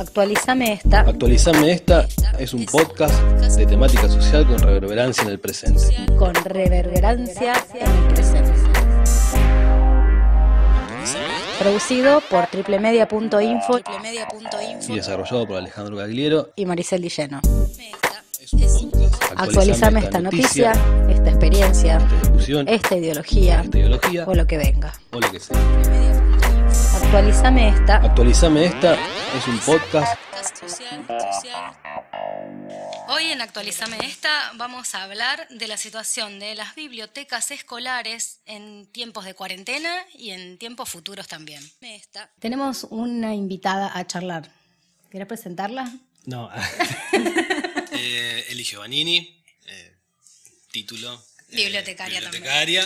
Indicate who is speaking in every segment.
Speaker 1: Actualizame esta. Actualizame
Speaker 2: esta es un podcast de temática social con reverberancia en el presente.
Speaker 1: Con reverberancia en el presente. Producido por triplemedia.info
Speaker 2: y desarrollado por Alejandro Gagliero
Speaker 1: y Maricel Dilleno.
Speaker 2: Actualizame esta noticia,
Speaker 1: esta experiencia, esta, ideología, o lo que venga. Actualizame esta.
Speaker 2: Actualizame esta es un podcast.
Speaker 1: Hoy en Actualizame esta vamos a hablar de la situación de las bibliotecas escolares en tiempos de cuarentena y en tiempos futuros también. Tenemos una invitada a charlar. ¿Quieres presentarla?
Speaker 2: No. Eli eh, Eligio eh, título. Eh, bibliotecaria, bibliotecaria.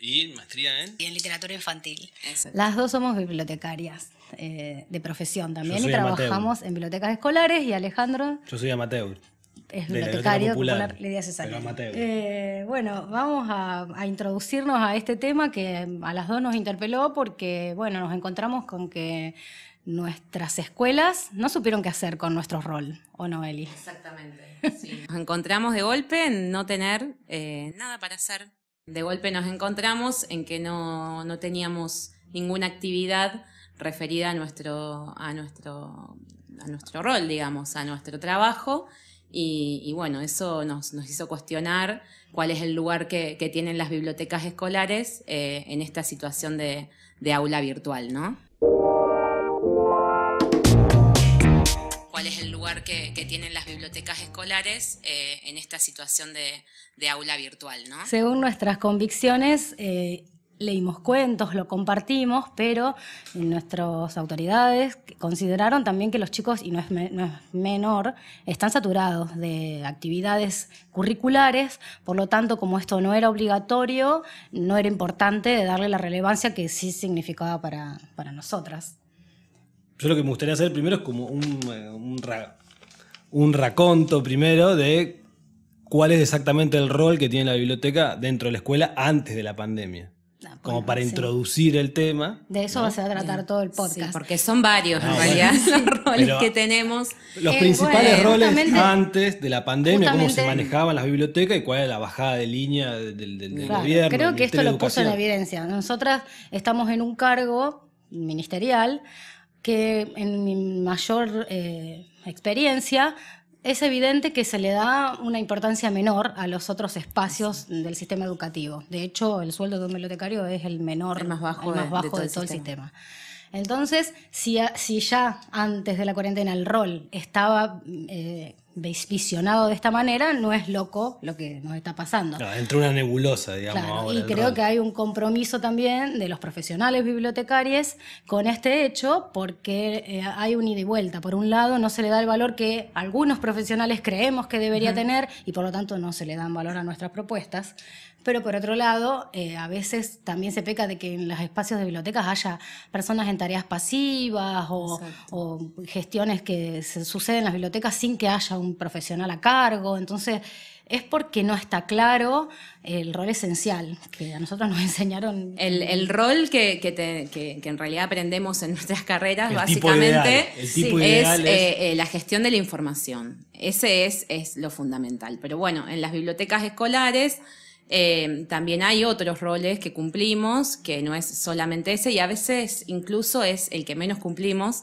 Speaker 2: Y maestría en... Y en
Speaker 1: literatura infantil. Las dos somos bibliotecarias. Eh, de profesión también y trabajamos en bibliotecas escolares y Alejandro...
Speaker 2: Yo soy amateur es bibliotecario popular,
Speaker 1: César. Eh, bueno, vamos a, introducirnos a este tema que a las dos nos interpeló porque, bueno, nos encontramos con que nuestras escuelas no supieron qué hacer con nuestro rol, ¿o no, Exactamente.
Speaker 3: nos encontramos de golpe en no tener eh, nada para hacer de golpe nos encontramos en que no, teníamos ninguna actividad referida a nuestro, a a nuestro rol, digamos, a nuestro trabajo. Y, bueno, eso nos, hizo cuestionar cuál es el lugar que, tienen las bibliotecas escolares eh, en esta situación de, de aula virtual, ¿no? el lugar que, tienen las bibliotecas escolares eh, en esta situación de, aula virtual, ¿no? Según
Speaker 1: nuestras convicciones, eh, leímos cuentos, lo compartimos, pero nuestras autoridades consideraron también que los chicos, y no es, menor, están saturados de actividades curriculares, por lo tanto, como esto no era obligatorio, no era importante darle la relevancia que sí significaba para, para nosotras
Speaker 2: yo lo que me gustaría hacer primero es como un, eh, un, raconto primero de cuál es exactamente el rol que tiene la biblioteca dentro de la escuela antes de la pandemia. Ah, como para introducir el tema.
Speaker 3: De eso va a tratar todo el podcast. porque son varios en ah, realidad los roles que tenemos. Los eh, principales roles
Speaker 2: antes de la pandemia, cómo se manejaban las bibliotecas y cuál era la bajada de línea del, del gobierno. Creo que esto lo puso en
Speaker 1: evidencia. Nosotras estamos en un cargo ministerial que en mi mayor eh, experiencia es evidente que se le da una importancia menor a los otros espacios del sistema educativo. De hecho, el sueldo de un bibliotecario es el menor,
Speaker 3: el más bajo, de, todo, el sistema.
Speaker 1: Entonces, si, ya antes de la cuarentena el rol estaba eh, visionado de esta manera, no es loco lo que nos está pasando. Dentro
Speaker 2: una nebulosa, digamos. y creo que
Speaker 1: hay un compromiso también de los profesionales bibliotecarios con este hecho, porque eh, hay un ida y vuelta. Por un lado, no se le da el valor que algunos profesionales creemos que debería tener y por lo tanto no se le dan valor a nuestras propuestas pero por otro lado, eh, a veces también se peca de que en los espacios de bibliotecas haya personas en tareas pasivas o, gestiones que se suceden en las bibliotecas sin que haya un profesional a cargo. Entonces, es porque no está claro el rol esencial que a nosotros nos enseñaron. El,
Speaker 3: rol que, en realidad aprendemos en nuestras carreras, básicamente, es, la gestión de la información. Ese es lo fundamental. Pero bueno, en las bibliotecas escolares Em, también hay otros roles que cumplimos, que no es solamente ese, y a veces incluso es el que menos cumplimos,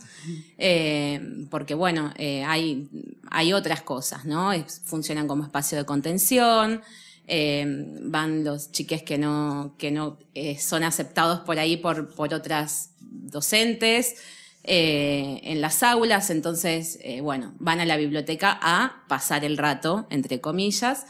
Speaker 3: em, porque bueno, eh, hay, otras cosas, ¿no? funcionan como espacio de contención, em, van los chiques que no, eh, son aceptados por ahí por, por otras docentes. Eh, en las aulas, entonces, bueno, van a la biblioteca a pasar el rato, entre comillas,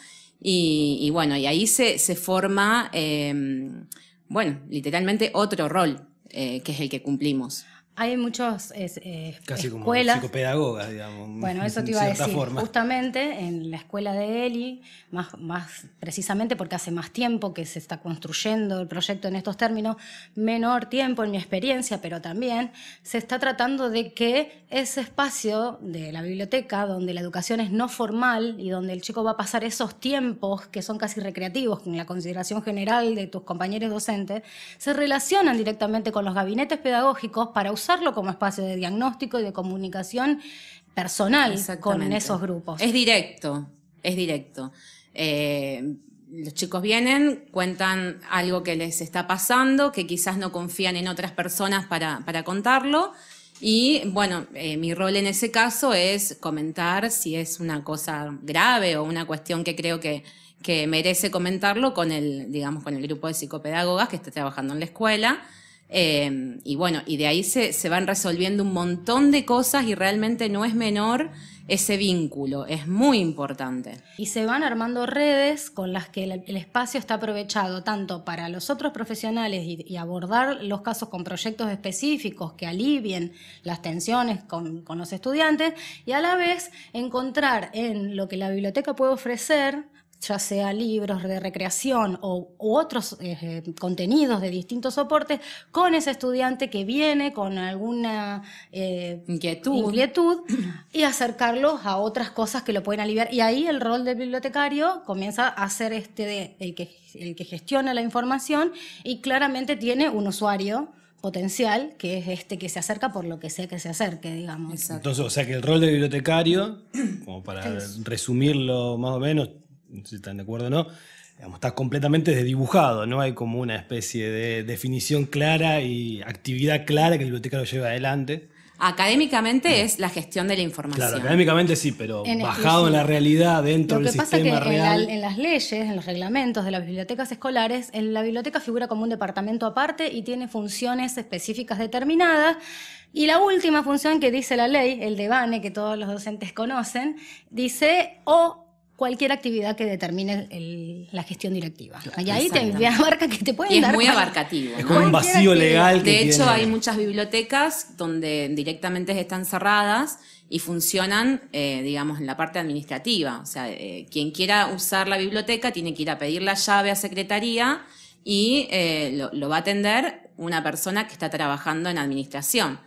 Speaker 3: y, bueno, y ahí se, se forma, em, bueno, literalmente otro rol, eh, que es el que cumplimos.
Speaker 1: Hay muchos es, eh, Casi escuelas. como
Speaker 3: psicopedagogas, digamos. Bueno, eso te iba a decir.
Speaker 1: Justamente en la escuela de Eli, más, más precisamente porque hace más tiempo que se está construyendo el proyecto en estos términos, menor tiempo en mi experiencia, pero también se está tratando de que ese espacio de la biblioteca, donde la educación es no formal y donde el chico va a pasar esos tiempos que son casi recreativos, en la consideración general de tus compañeros docentes, se relacionan directamente con los gabinetes pedagógicos para usar como espacio de diagnóstico y de comunicación personal con esos grupos. Es directo,
Speaker 3: es directo. Eh, los chicos vienen, cuentan algo que les está pasando, que quizás no confían en otras personas para, para contarlo. Y bueno, eh, mi rol en ese caso es comentar si es una cosa grave o una cuestión que creo que, que merece comentarlo con el, digamos, con el grupo de psicopedagogas que está trabajando en la escuela. Em, y bueno, y de ahí se, van resolviendo un montón de cosas y realmente no es menor ese vínculo, es muy importante. Y se van armando
Speaker 1: redes con las que el, espacio está aprovechado tanto para los otros profesionales y, abordar los casos con proyectos específicos que alivien las tensiones con los estudiantes y a la vez encontrar en lo que la biblioteca puede ofrecer ya sea libros de recreación o, u otros eh, contenidos de distintos soportes, con ese estudiante que viene con alguna eh, inquietud. y acercarlos a otras cosas que lo pueden aliviar. Y ahí el rol del bibliotecario comienza a ser este de, el, que, el que gestiona la información y claramente tiene un usuario potencial, que es este que se acerca por lo que sea que se acerque, digamos. Entonces,
Speaker 2: o sea que el rol del bibliotecario, como para resumirlo más o menos, si están de acuerdo o no, está completamente desdibujado, no hay como una especie de definición clara y actividad clara que la biblioteca lo lleve adelante.
Speaker 3: Académicamente es la gestión de la información. Claro,
Speaker 2: académicamente sí, pero bajado en la realidad, dentro del sistema real. Lo que pasa que
Speaker 3: en,
Speaker 1: las leyes, en los reglamentos de las bibliotecas escolares, en la biblioteca figura como un departamento aparte y tiene funciones específicas determinadas. Y la última función que dice la ley, el debane que todos los docentes conocen, dice o cualquier actividad que determine la gestión directiva. y ahí te abarca que te pueden y
Speaker 3: es muy abarcativo.
Speaker 4: Es como un vacío legal. Que de hecho, hay
Speaker 3: muchas bibliotecas donde directamente están cerradas y funcionan, eh, digamos, en la parte administrativa. O sea, eh, quien quiera usar la biblioteca tiene que ir a pedir la llave a secretaría y eh, lo va a atender una persona que está trabajando en administración.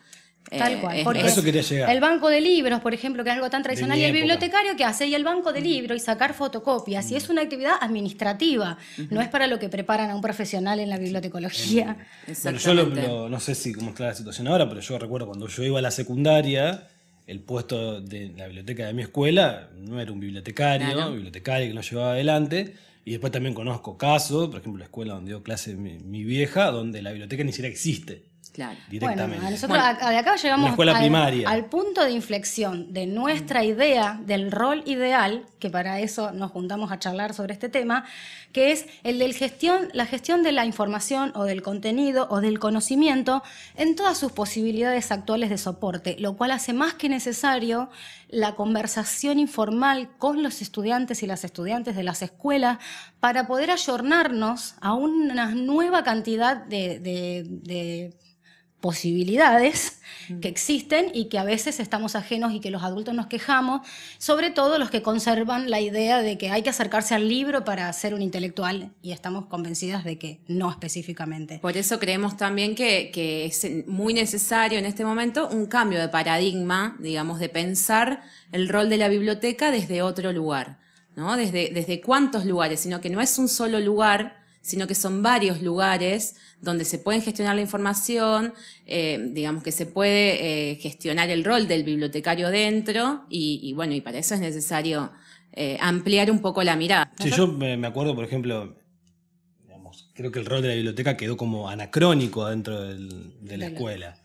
Speaker 1: Tal eh, cual. eso quería llegar. El banco de libros, por ejemplo, que es algo tan tradicional, y el bibliotecario que hace y el banco de mm. libros y sacar fotocopias. Y es mm. una actividad administrativa, no es para lo que preparan a un profesional en la bibliotecología. Eh, yo
Speaker 2: no sé si cómo está la situación ahora, pero yo recuerdo cuando yo iba a la secundaria, el puesto de la biblioteca de mi escuela no era un bibliotecario, bibliotecario que lo llevaba adelante. Y después también conozco casos, por ejemplo, la escuela donde dio clase mi vieja, donde la biblioteca ni siquiera existe. Claro. Bueno, nosotros de
Speaker 1: acá llegamos al, punto de inflexión de nuestra mm. idea del rol ideal, que para eso nos juntamos a charlar sobre este tema, que es el de la gestión de la información o del contenido o del conocimiento en todas sus posibilidades actuales de soporte, lo cual hace más que necesario la conversación informal con los estudiantes y las estudiantes de las escuelas para poder ayornarnos a una nueva cantidad de posibilidades que existen y que a veces estamos ajenos y que los adultos nos quejamos, sobre todo los que conservan la idea de que hay que acercarse al libro para ser un intelectual y estamos convencidas de que no específicamente. Por eso
Speaker 3: creemos también que, es muy necesario en este momento un cambio de paradigma, digamos, de pensar el rol de la biblioteca desde otro lugar, ¿no? Desde, desde cuántos lugares, sino que no es un solo lugar sino que son varios lugares donde se pueden gestionar la información, eh, digamos que se puede eh, gestionar el rol del bibliotecario dentro, y, bueno, y para eso es necesario eh, ampliar un poco la mirada. Sí, yo
Speaker 2: me acuerdo, por ejemplo, creo que el rol de la biblioteca quedó como anacrónico dentro de la escuela.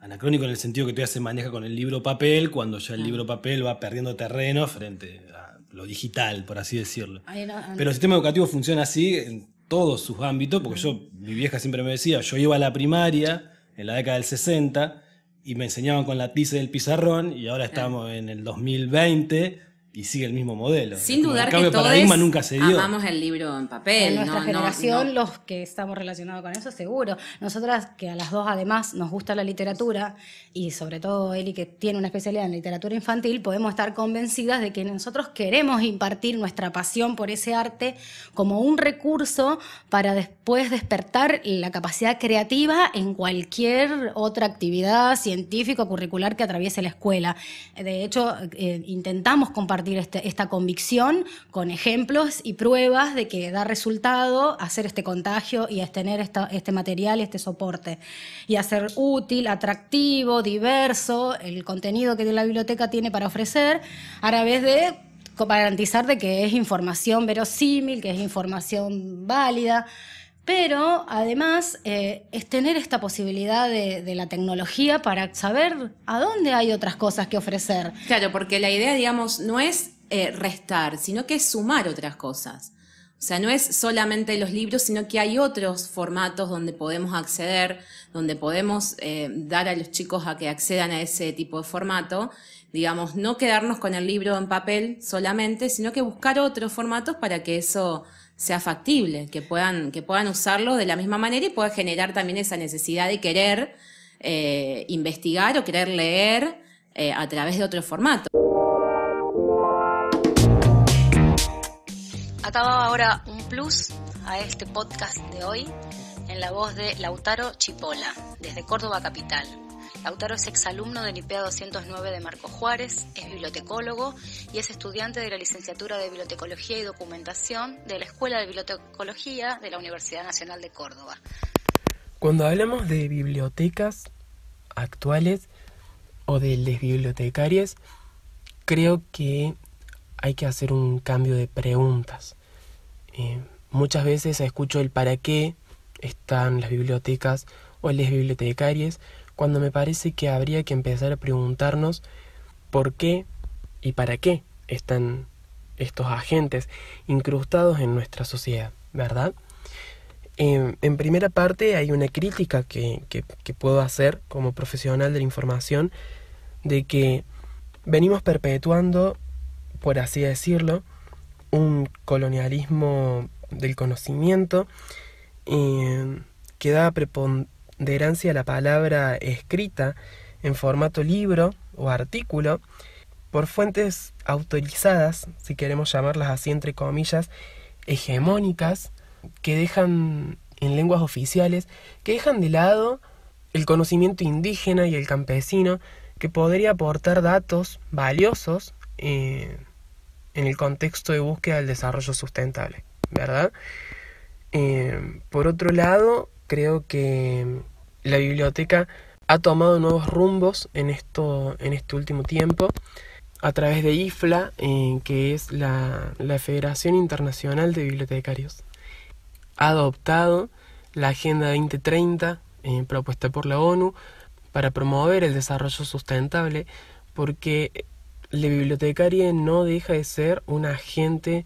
Speaker 2: Anacrónico en el sentido que todavía se maneja con el libro papel, cuando ya el libro papel va perdiendo terreno frente a lo digital, por así decirlo. Pero el sistema educativo funciona así, todos sus ámbitos, porque yo, mi vieja siempre me decía, yo iba a la primaria en la década del 60 y me enseñaban con la tiza del pizarrón y ahora estamos en el 2020 y sigue el mismo modelo. Sin dudar que todos
Speaker 1: amamos el
Speaker 3: libro en papel. En nuestra no, generación,
Speaker 1: los que estamos relacionados con eso, seguro. Nosotras, que a las dos además nos gusta la literatura, y sobre todo Eli, que tiene una especialidad en literatura infantil, podemos estar convencidas de que nosotros queremos impartir nuestra pasión por ese arte como un recurso para después despertar la capacidad creativa en cualquier otra actividad científica o curricular que atraviese la escuela. De hecho, eh, intentamos compartir este, esta convicción con ejemplos y pruebas de que da resultado hacer este contagio y tener este material y este soporte. Y hacer útil, atractivo, diverso el contenido que la biblioteca tiene para ofrecer, a través de garantizar de que es información verosímil, que es información válida, pero además eh, es tener esta posibilidad de, la tecnología para saber a dónde hay otras cosas que
Speaker 3: ofrecer. Claro, porque la idea, digamos, no es eh, restar, sino que es sumar otras cosas. O sea, no es solamente los libros, sino que hay otros formatos donde podemos acceder, donde podemos eh, dar a los chicos a que accedan a ese tipo de formato. Digamos, no quedarnos con el libro en papel solamente, sino que buscar otros formatos para que eso sea factible, que puedan, que puedan usarlo de la misma manera y pueda generar también esa necesidad de querer eh, investigar o querer leer eh, a través de otro formato.
Speaker 1: Acaba ahora un plus a este podcast de hoy en la voz de Lautaro Chipola, desde Córdoba Capital. Lautaro es exalumno del IPA 209 de Marco Juárez, es bibliotecólogo y es estudiante de la licenciatura de Bibliotecología y Documentación de la Escuela de Bibliotecología de la Universidad Nacional de Córdoba.
Speaker 4: Cuando hablamos de bibliotecas actuales o de les bibliotecarias, creo que hay que hacer un cambio de preguntas. Eh, muchas veces escucho el para qué están las bibliotecas o las bibliotecarias, cuando me parece que habría que empezar a preguntarnos por qué y para qué están estos agentes incrustados en nuestra sociedad, ¿verdad? Em, en primera parte hay una crítica que, puedo hacer como profesional de la información de que venimos perpetuando, por así decirlo, un colonialismo del conocimiento em, que da prepon de herencia la palabra escrita en formato libro o artículo por fuentes autorizadas, si queremos llamarlas así entre comillas, hegemónicas, que dejan en lenguas oficiales, que dejan de lado el conocimiento indígena y el campesino, que podría aportar datos valiosos eh, en el contexto de búsqueda del desarrollo sustentable, ¿verdad? Eh, por otro lado, creo que la biblioteca ha tomado nuevos rumbos en, esto, en este último tiempo a través de IFLA, eh, que es la, Federación Internacional de Bibliotecarios. Ha adoptado la Agenda 2030 eh, propuesta por la ONU para promover el desarrollo sustentable, porque la bibliotecaria no deja de ser un agente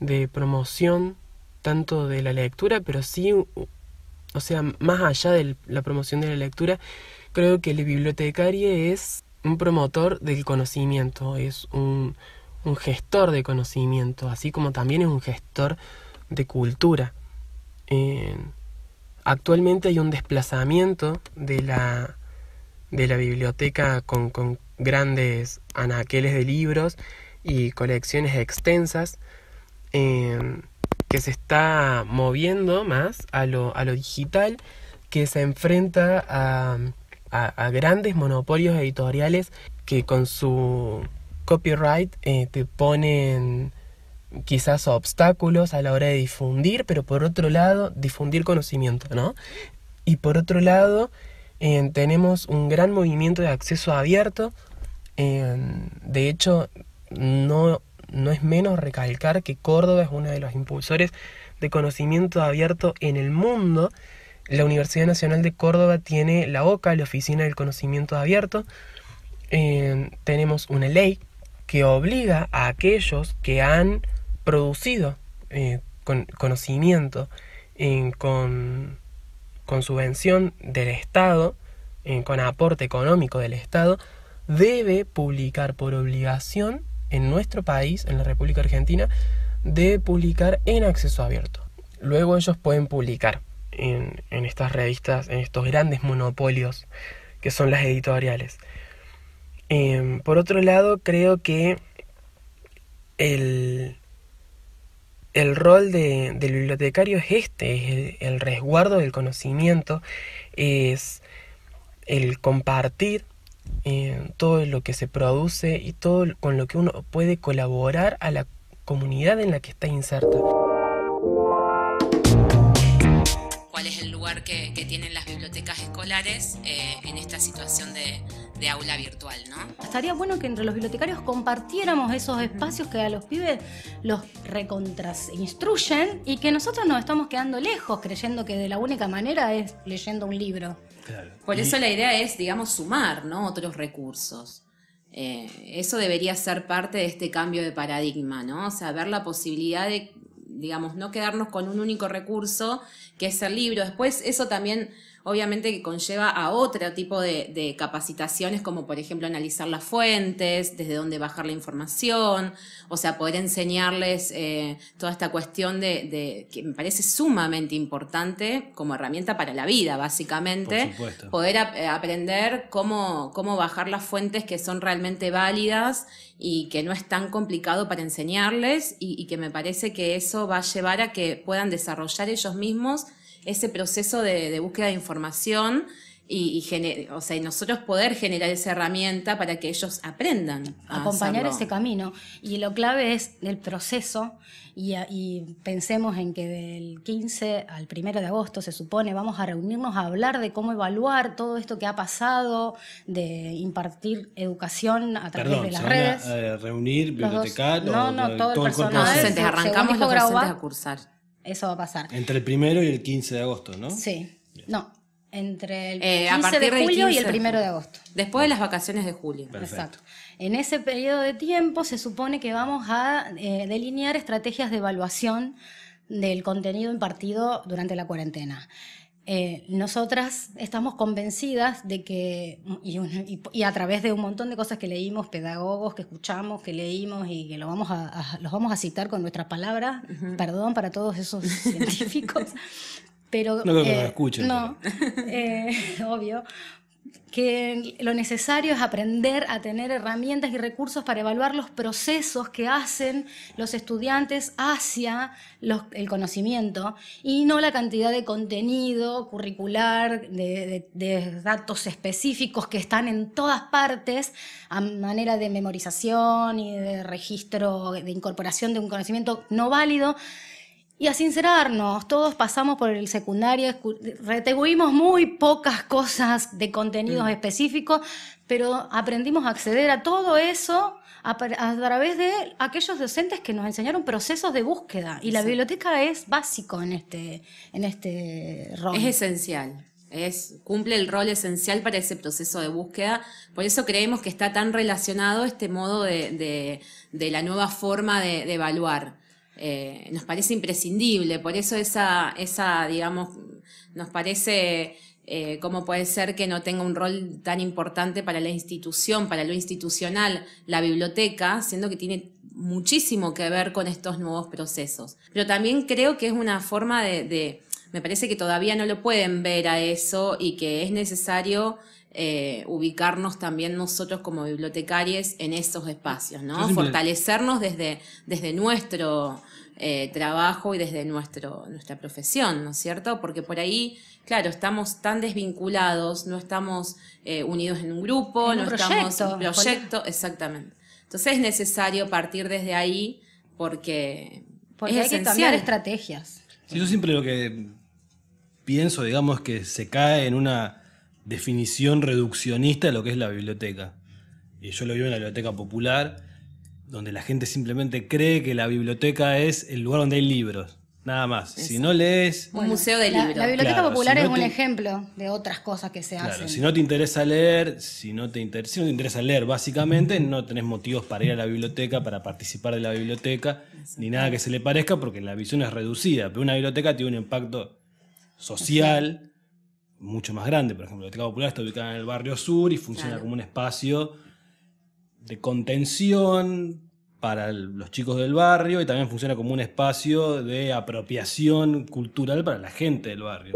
Speaker 4: de promoción tanto de la lectura, pero sí o sea, más allá de la promoción de la lectura, creo que el bibliotecario es un promotor del conocimiento, es un, gestor de conocimiento, así como también es un gestor de cultura. Eh, actualmente hay un desplazamiento de la, biblioteca con, grandes anaqueles de libros y colecciones extensas. Eh, que se está moviendo más a lo, a lo digital, que se enfrenta a, grandes monopolios editoriales que con su copyright eh, te ponen quizás obstáculos a la hora de difundir, pero por otro lado, difundir conocimiento, ¿no? Y por otro lado, eh, tenemos un gran movimiento de acceso abierto. Eh, de hecho, no no es menos recalcar que Córdoba es uno de los impulsores de conocimiento abierto en el mundo. La Universidad Nacional de Córdoba tiene la OCA, la Oficina del Conocimiento Abierto. Eh, tenemos una ley que obliga a aquellos que han producido eh, conocimiento con, con, subvención del Estado, con aporte económico del Estado, debe publicar por obligación en nuestro país, en la República Argentina, de publicar en acceso abierto. Luego ellos pueden publicar en, estas revistas, en estos grandes monopolios que son las editoriales. Em, por otro lado, creo que el, el rol del bibliotecario es este, es el, el resguardo del conocimiento, es el compartir eh, todo lo que se produce y todo con lo que uno puede colaborar a la comunidad en la que está inserta.
Speaker 3: ¿Cuál es el lugar que, tienen las bibliotecas escolares eh, en esta situación de, aula virtual,
Speaker 1: Estaría bueno que entre los bibliotecarios compartiéramos esos espacios que a los pibes los recontras y que nosotros nos estamos quedando lejos creyendo que de la única manera es leyendo un
Speaker 3: libro. Por eso la idea es, digamos, sumar ¿no? otros recursos. Eh, eso debería ser parte de este cambio de paradigma, ¿no? O sea, ver la posibilidad de, digamos, no quedarnos con un único recurso, que es el libro. Después, eso también obviamente que conlleva a otro tipo de, capacitaciones, como por ejemplo analizar las fuentes, desde dónde bajar la información, o sea, poder enseñarles eh, toda esta cuestión de, que me parece sumamente importante como herramienta para la vida, básicamente. poder eh, aprender cómo, bajar las fuentes que son realmente válidas y que no es tan complicado para enseñarles y que me parece que eso va a llevar a que puedan desarrollar ellos mismos ese proceso de, búsqueda de información y, o sea, nosotros poder generar esa herramienta para que ellos aprendan. A Acompañar ese
Speaker 1: camino. Y lo clave es el proceso y, pensemos en que del 15 al 1 de agosto se supone vamos a reunirnos a hablar de cómo evaluar todo esto que ha pasado, de impartir educación a través de las redes.
Speaker 2: Eh, reunir bibliotecarios, no, no, todo, el, Docentes,
Speaker 1: arrancamos los docentes a cursar. Eso va a pasar.
Speaker 2: Entre el primero y el 15 de agosto, ¿no? Sí.
Speaker 1: No, entre el 15 eh, de julio y el primero de agosto. Después de las vacaciones de julio. Perfecto. Exacto. En ese periodo de tiempo se supone que vamos a eh, delinear estrategias de evaluación del contenido impartido durante la cuarentena eh, nosotras estamos convencidas de que, y, y, a través de un montón de cosas que leímos, pedagogos, que escuchamos, que leímos y que lo vamos a, los vamos a citar con nuestra palabra, perdón para todos esos científicos, pero... No creo eh, escuchen. Eh, obvio, que lo necesario es aprender a tener herramientas y recursos para evaluar los procesos que hacen los estudiantes hacia el conocimiento y no la cantidad de contenido curricular, de, datos específicos que están en todas partes a manera de memorización y de registro, de incorporación de un conocimiento no válido y a sincerarnos, todos pasamos por el secundario, retribuimos muy pocas cosas de contenidos mm. específicos, pero aprendimos a acceder a todo eso a, través de aquellos docentes que nos enseñaron procesos de búsqueda. Y la biblioteca es básico en este, en
Speaker 3: este rol. Es esencial. Es, cumple el rol esencial para ese proceso de búsqueda. Por eso creemos que está tan relacionado este modo de, la nueva forma de evaluar eh, nos parece imprescindible. Por eso esa, esa digamos, nos parece eh, como puede ser que no tenga un rol tan importante para la institución, para lo institucional, la biblioteca, siendo que tiene muchísimo que ver con estos nuevos procesos. Pero también creo que es una forma de me parece que todavía no lo pueden ver a eso y que es necesario eh, ubicarnos también nosotros como bibliotecarios en esos espacios, ¿no? Fortalecernos desde, desde nuestro eh, trabajo y desde nuestro, nuestra profesión, ¿no es cierto? Porque por ahí, claro, estamos tan desvinculados, no estamos eh, unidos en un grupo, no estamos en un proyecto, exactamente. Entonces es necesario partir desde ahí porque, porque hay que cambiar estrategias.
Speaker 2: yo siempre lo que pienso, digamos, que se cae en una definición reduccionista de lo que es la biblioteca. Y yo lo vivo en la biblioteca popular, donde la gente simplemente cree que la biblioteca es el lugar donde hay libros. Nada más. si no lees.
Speaker 1: Un museo de libros. La, biblioteca popular es un ejemplo de otras cosas que se claro, Si
Speaker 2: no te interesa leer, si no te, si no te interesa leer, básicamente, no tenés motivos para ir a la biblioteca, para participar de la biblioteca, ni nada que se le parezca, porque la visión es reducida. Pero una biblioteca tiene un impacto social, mucho más grande. Por ejemplo, el Biblioteca Popular está ubicado en el barrio sur y funciona como un espacio de contención para los chicos del barrio y también funciona como un espacio de apropiación cultural para la gente del barrio.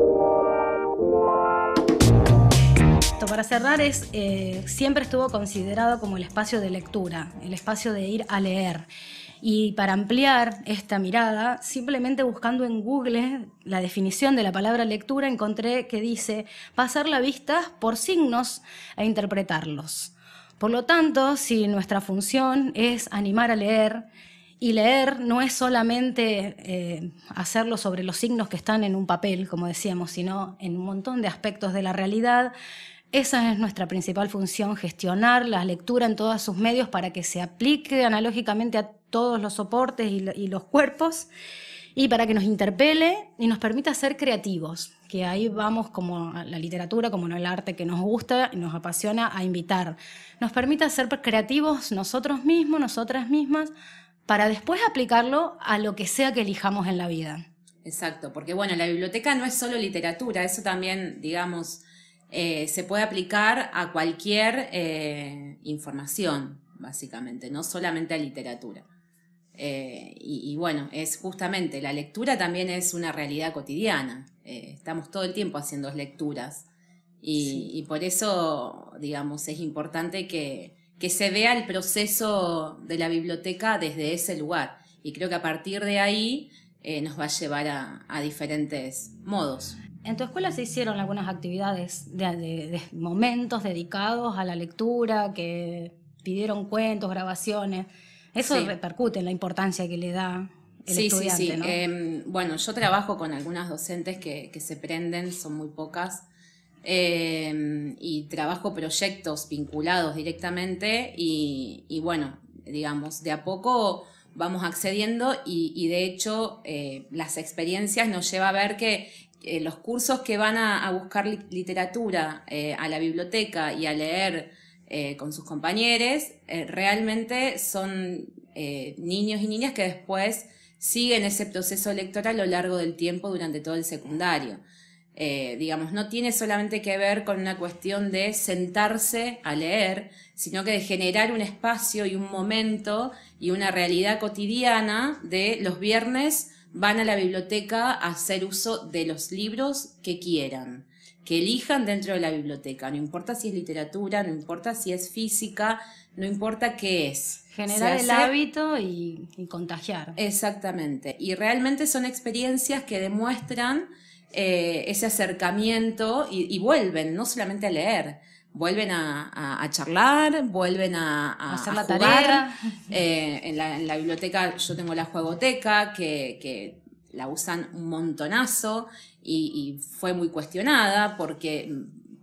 Speaker 1: Para cerrar, es, eh, siempre estuvo considerado como el espacio de lectura, el espacio de ir a leer. Y para ampliar esta mirada, simplemente buscando en Google la definición de la palabra lectura, encontré que dice pasar la vista por signos e interpretarlos. Por lo tanto, si nuestra función es animar a leer, y leer no es solamente eh, hacerlo sobre los signos que están en un papel, como decíamos, sino en un montón de aspectos de la realidad, esa es nuestra principal función, gestionar la lectura en todos sus medios para que se aplique analógicamente a todos los soportes y, los cuerpos y para que nos interpele y nos permita ser creativos, que ahí vamos como la literatura, como el arte que nos gusta y nos apasiona a invitar. Nos permita ser creativos nosotros mismos, nosotras mismas, para después aplicarlo a lo que sea que elijamos
Speaker 3: en la vida. Exacto, porque bueno, la biblioteca no es solo literatura, eso también, digamos, eh, se puede aplicar a cualquier eh, información, básicamente, no solamente a literatura. Eh, y, bueno, es justamente, la lectura también es una realidad cotidiana. estamos todo el tiempo haciendo lecturas. Y, por eso, digamos, es importante que, se vea el proceso de la biblioteca desde ese lugar. Y creo que a partir de ahí nos va a llevar a, diferentes modos. En tu escuela se hicieron algunas actividades,
Speaker 1: de, momentos dedicados a la lectura, que pidieron
Speaker 3: cuentos, grabaciones.
Speaker 1: Eso repercute en la importancia que le da el estudiante, sí, sí. Em,
Speaker 3: bueno, yo trabajo con algunas docentes que, se prenden, son muy pocas, em, y trabajo proyectos vinculados directamente y, bueno, digamos, de a poco vamos accediendo y, de hecho eh, las experiencias nos lleva a ver que eh, los cursos que van a, buscar literatura eh, a la biblioteca y a leer eh, con sus compañeros, realmente son niños y niñas que después siguen ese proceso lector a lo largo del tiempo durante todo el secundario. digamos, no tiene solamente que ver con una cuestión de sentarse a leer, sino que de generar un espacio y un momento y una realidad cotidiana de los viernes van a la biblioteca a hacer uso de los libros que quieran, que elijan dentro de la biblioteca. No importa si es literatura, no importa si es física, no importa qué es. Generar el hábito y, contagiar. Exactamente. Y realmente son experiencias que demuestran eh, ese acercamiento y vuelven, no solamente a leer, vuelven a, charlar, vuelven a, hacer la jugar. tarea. Eh, en, la, biblioteca yo tengo la juegoteca que, la usan un montonazo y, fue muy cuestionada porque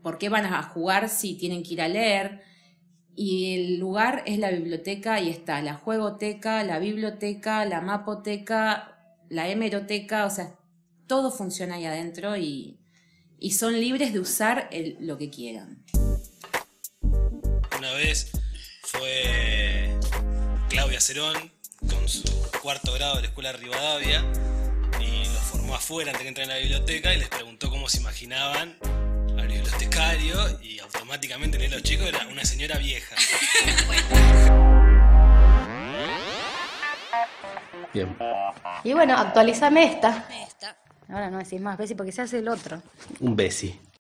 Speaker 3: ¿por qué van a jugar si tienen que ir a leer? Y el lugar es la biblioteca y está la juegoteca, la biblioteca, la mapoteca, la hemeroteca, o sea, todo funciona ahí adentro y, son libres de usar lo que quieran
Speaker 2: una vez fue Claudia Cerón con su cuarto grado de la escuela Rivadavia y los formó afuera antes de entrar en la biblioteca y les preguntó cómo se imaginaban al bibliotecario y automáticamente a los chicos era una señora vieja. Bien. Y
Speaker 1: bueno, actualizame esta. Ahora no decís más Bessie porque se hace el otro.
Speaker 2: Un Bessie.